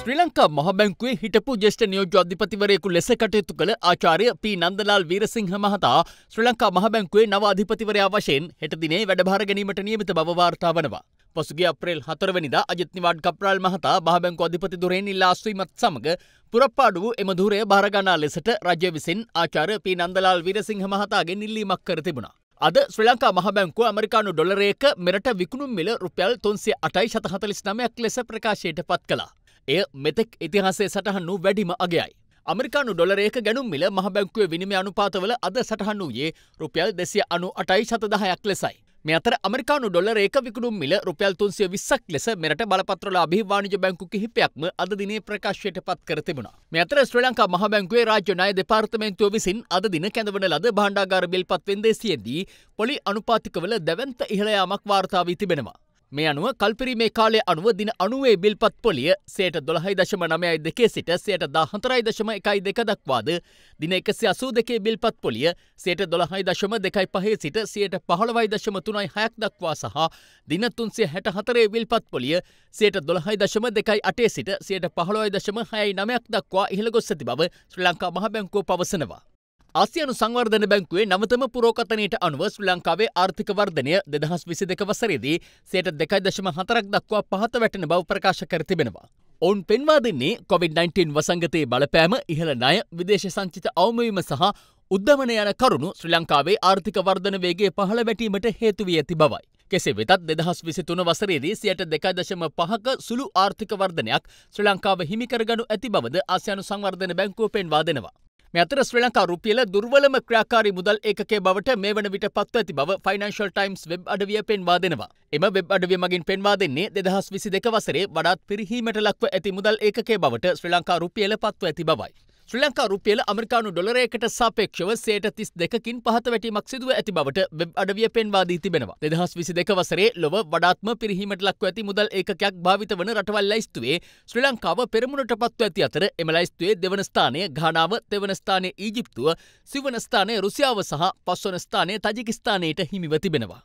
ශ්‍රී ලංකා මහබැංකුවේ හිටපු ජෙෂ්ඨ නියෝජ්‍ය අධිපතිවරයෙකු ලෙස කටයුතු කළ ආචාර්ය පී නන්දලාල් වීරසිංහ මහතා ශ්‍රී ලංකා මහබැංකුවේ නව අධිපතිවරයා වශයෙන් හෙට දිනේ වැඩභාර ගැනීමට නියමිත බව වාර්තා වනවා. පසුගිය අප්‍රේල් 4 වෙනිදා අජිත් නිවාඩ් කප්‍රාල් මහතා මහබැංකු අධිපති ධුරයෙන් ඉල්ලාස් වීමත් සමග පුරපාඩු වූ එම ධුරය බාර ගන්නා ලෙසට රජය විසින් ආචාර්ය පී නන්දලාල් වීරසිංහ මහතාගෙන් ඉල්ලීමක් කර තිබුණා. අද ශ්‍රී ලංකා මහබැංකුව ඇමරිකානු ඩොලරයක මෙරට විකුණුම් මිල රුපියල් තුන්සිය අටයි ශතහතලිස් නමයක් ලෙස ප්‍රකාශයට පත් කළා. එය මෙතෙක් ඉතිහාසේ සටහන් වූ වැඩිම අගයයි. අමරිකානු ඩොලරේක ගැනුම් මිල මහබැංකුවේ විනිමය අනුපාතවල අද සටහන් වූයේ රුපියල් දෙසිය අනු අටයි ශතදහයක් ලෙසයි. මේ අතර අමරිකානු ඩොලරේක විකුණුම් මිල රුපියල් තුන්සිය විස්සක් ලෙස මෙරට බලපත්‍රල අභිවාණජ බැංකු කිහිපයක්ම අද දිනේ ප්‍රකාශයට පත් කර තිබුණා. මේ අතර ශ්‍රී ලංකා මහබැංකුවේ රාජ්‍ය ණය දෙපාර්තමේන්තුව විසින් අද දින කැඳවන ලද භාණ්ඩාගාර බිල්පත් වෙන්දේසියෙදී පොලි අනුපාතිකවල දැවැන්ත ඉහළ යාමක් වාර්තා වී තිබෙනවා. මේ අනුව කල්පිරීමේ කාලය අනුව දින අනුවේ බිල්පත් පොලිය සයට දොළහයි දශම නමයයි දෙකේ සිට සයට දාහතරයි දශම එකයි දෙක දක්වාද දින එකසි අසූ දෙකේ බිල්පත් පොලිය සයට දොළහයි දශම දෙකයි පහේ සිට සයට පහළවයි දශම තුනයි හැක් දක්වා සහ දිනතුන්සේ හැට හතරේ විල්පත් පොලිය සයට දොළහයි දශම දෙකයි අටේ සිට සයට පහළොයි දශම හයයි නමයක් දක්වා ඉහළ ගොස්සති බව ශ්‍රී ලංකා මහබැංකෝ පවසනවා. ආසියනු සංවර්ධන බැංකුවේ නවතම පුරෝකතනයට අනුව ශ්‍රී ලංකාවේ ආර්ථික වර්ධනය දෙදහස් විසි දෙක වසරේදී සයට දෙකයි දශම හතරක් දක්වා පහත වැටෙන බව ප්‍රකාශ කර තිබෙනවා. ඔවුන් පෙන්වා දෙන්නේ කොවිD-19 වසංගතයේ බලපෑම ඉහළ ණය විදේශ සංචිත අවමවීම සහ උද්ධමන යන කරුණු ශ්‍රී ලංකාවේ ආර්ථික වර්ධන වේගේ පහළ වැටීමට හේතුවී ඇති බවයි. කෙසේ වෙතත් දෙදහස් විසිතුන වසරේදී සියට දෙකදශම පහක සුළු ආර්ථික වර්ධනයක් ශ්‍රී ලංකාව හිමිකරගනු ඇති බවද ආසියනු සංවර්ධන බැංකුව පෙන්වා දෙනවා. මේ අතර ශ්‍රී ලංකා රුපියල දුර්වලම ක්‍රියාකාරී මුදල් ඒකකයේ බවට මේ වන විට පත්ව ඇති බව ෆයිනන්ෂල් ටයිම්ස් වෙබ් අඩවිය පෙන්වා දෙනවා. එම වෙබ් අඩවිය මගින් පෙන්වා දෙන්නේ 2022 වසරේ වඩාත් පිරිහීමට ලක්ව ඇති මුදල් ඒකකයේ බවට ශ්‍රී ලංකා රුපියල පත්ව ඇති බවයි. ශ්‍රී ලංකා රුපියල අමරිකානු ඩොලරයකට සාපේක්ෂව සයට තිස් දෙකින් පහත වැටීමක් සිදුව ඇති බවට වෙබ් අඩවිය පෙන්වාදී තිබෙනවා. දෙදහස් විසි දෙක වසරේ ලොව වඩාත්ම පිරිහීමට ලක්ව ඇති මුදල් ඒකයක් භාවිත වන රටවල් ලයිස්තුවේ ශ්‍රී ලංකාව පෙරමුණට පත්ව ඇති අතර එම ලයිස්තුවේ දෙවන ස්ථානය ගානාව තෙවන ස්ථානය ඊජිප්තුව සිවන ස්ථානය රුසියාව සහ පස්වන ස්ථානය තජිකිස්ථානයට හිමිව තිබෙනවා.